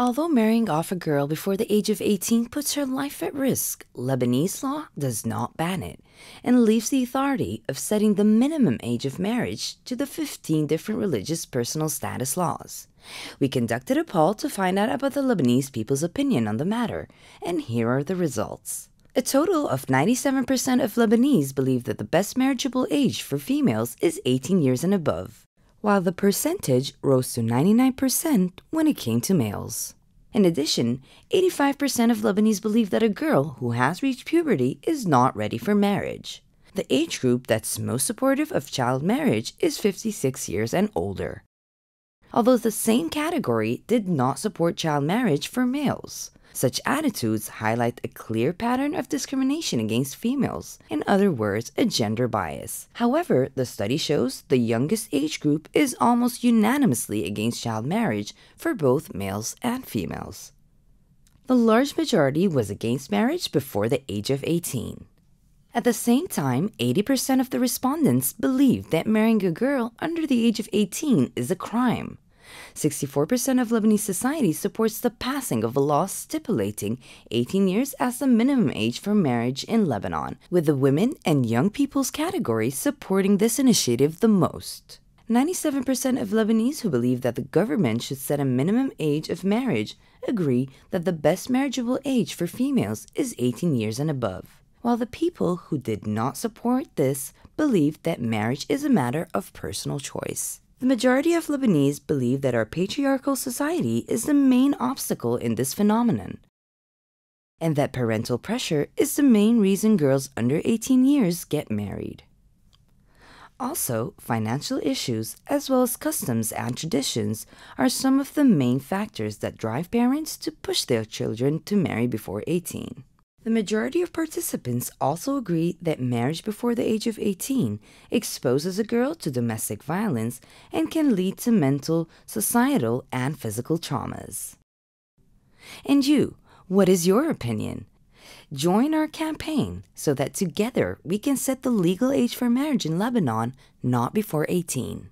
Although marrying off a girl before the age of 18 puts her life at risk, Lebanese law does not ban it and leaves the authority of setting the minimum age of marriage to the 15 different religious personal status laws. We conducted a poll to find out about the Lebanese people's opinion on the matter, and here are the results. A total of 97% of Lebanese believe that the best marriageable age for females is 18 years and above while the percentage rose to 99% when it came to males. In addition, 85% of Lebanese believe that a girl who has reached puberty is not ready for marriage. The age group that's most supportive of child marriage is 56 years and older. Although the same category did not support child marriage for males. Such attitudes highlight a clear pattern of discrimination against females, in other words, a gender bias. However, the study shows the youngest age group is almost unanimously against child marriage for both males and females. The large majority was against marriage before the age of 18. At the same time, 80% of the respondents believe that marrying a girl under the age of 18 is a crime. 64% of Lebanese society supports the passing of a law stipulating 18 years as the minimum age for marriage in Lebanon, with the women and young people's category supporting this initiative the most. 97% of Lebanese who believe that the government should set a minimum age of marriage agree that the best marriageable age for females is 18 years and above, while the people who did not support this believe that marriage is a matter of personal choice. The majority of Lebanese believe that our patriarchal society is the main obstacle in this phenomenon, and that parental pressure is the main reason girls under 18 years get married. Also, financial issues, as well as customs and traditions, are some of the main factors that drive parents to push their children to marry before 18. The majority of participants also agree that marriage before the age of 18 exposes a girl to domestic violence and can lead to mental, societal, and physical traumas. And you, what is your opinion? Join our campaign so that together we can set the legal age for marriage in Lebanon not before 18.